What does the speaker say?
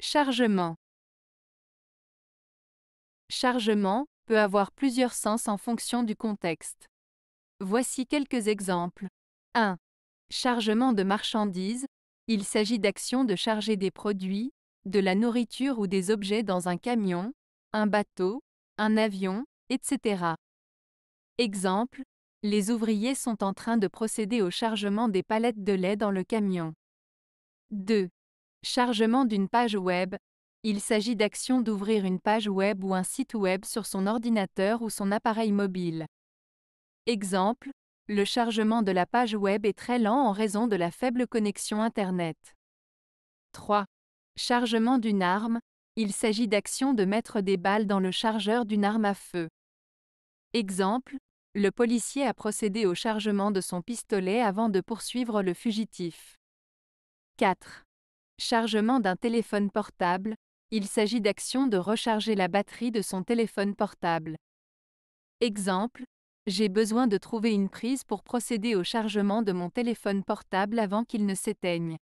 Chargement. Chargement peut avoir plusieurs sens en fonction du contexte. Voici quelques exemples. 1. Chargement de marchandises. Il s'agit d'actions de charger des produits, de la nourriture ou des objets dans un camion, un bateau, un avion, etc. Exemple. Les ouvriers sont en train de procéder au chargement des palettes de lait dans le camion. 2. Chargement d'une page web. Il s'agit d'action d'ouvrir une page web ou un site web sur son ordinateur ou son appareil mobile. Exemple, le chargement de la page web est très lent en raison de la faible connexion Internet. 3. Chargement d'une arme. Il s'agit d'action de mettre des balles dans le chargeur d'une arme à feu. Exemple, le policier a procédé au chargement de son pistolet avant de poursuivre le fugitif. 4. Chargement d'un téléphone portable, il s'agit d'action de recharger la batterie de son téléphone portable. Exemple, j'ai besoin de trouver une prise pour procéder au chargement de mon téléphone portable avant qu'il ne s'éteigne.